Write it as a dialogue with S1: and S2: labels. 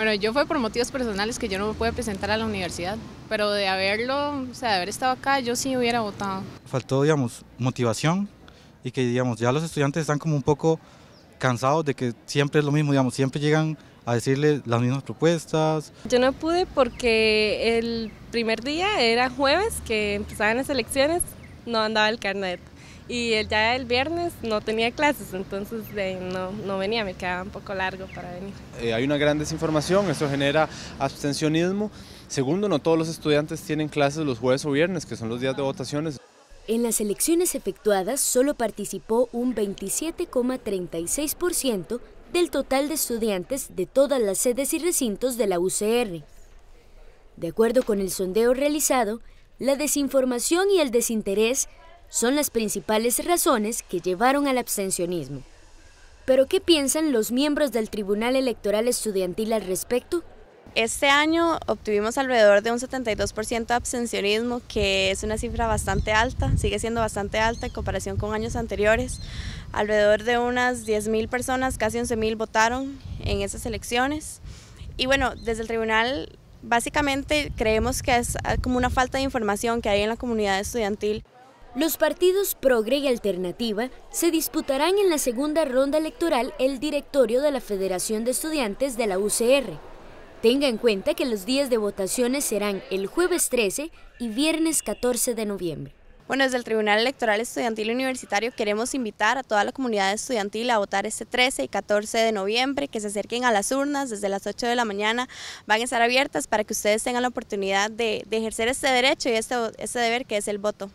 S1: Bueno, yo fue por motivos personales que yo no me pude presentar a la universidad, pero de haberlo, o sea, de haber estado acá, yo sí hubiera votado.
S2: Faltó, digamos, motivación y que, digamos, ya los estudiantes están como un poco cansados de que siempre es lo mismo, digamos, siempre llegan a decirle las mismas propuestas.
S1: Yo no pude porque el primer día era jueves que empezaban las elecciones, no andaba el carnet y ya el viernes no tenía clases, entonces no, no, venía, me quedaba un poco largo para venir.
S3: Eh, hay una gran desinformación, eso genera abstencionismo. Segundo, no todos los estudiantes tienen clases los jueves o viernes, que son los días de votaciones.
S4: En las elecciones efectuadas solo participó un 27,36% del total de estudiantes de todas las sedes y recintos de la UCR. De acuerdo con el sondeo realizado, la desinformación y el desinterés son las principales razones que llevaron al abstencionismo. Pero ¿qué piensan los miembros del Tribunal Electoral Estudiantil al respecto? Este año obtuvimos alrededor de un 72% de abstencionismo,
S5: que es una cifra bastante alta, sigue siendo bastante alta en comparación con años anteriores. Alrededor de unas 10.000 personas, casi 11.000 votaron en esas elecciones. Y bueno, desde el tribunal básicamente creemos que es ah, como una falta de información
S4: que hay en la comunidad estudiantil. Los partidos Progre y Alternativa se disputarán en la segunda ronda electoral el directorio de la Federación de Estudiantes de la UCR. Tenga en cuenta que los días de votaciones serán el jueves 13 y viernes 14 de noviembre. Bueno, desde el Tribunal Electoral Estudiantil Universitario queremos invitar a
S5: toda la comunidad estudiantil a votar este 13 y 14 de noviembre, que se acerquen a las urnas desde las 8 de la mañana, van a estar abiertas para que ustedes tengan la oportunidad de, ejercer este derecho y este, este deber que es el voto.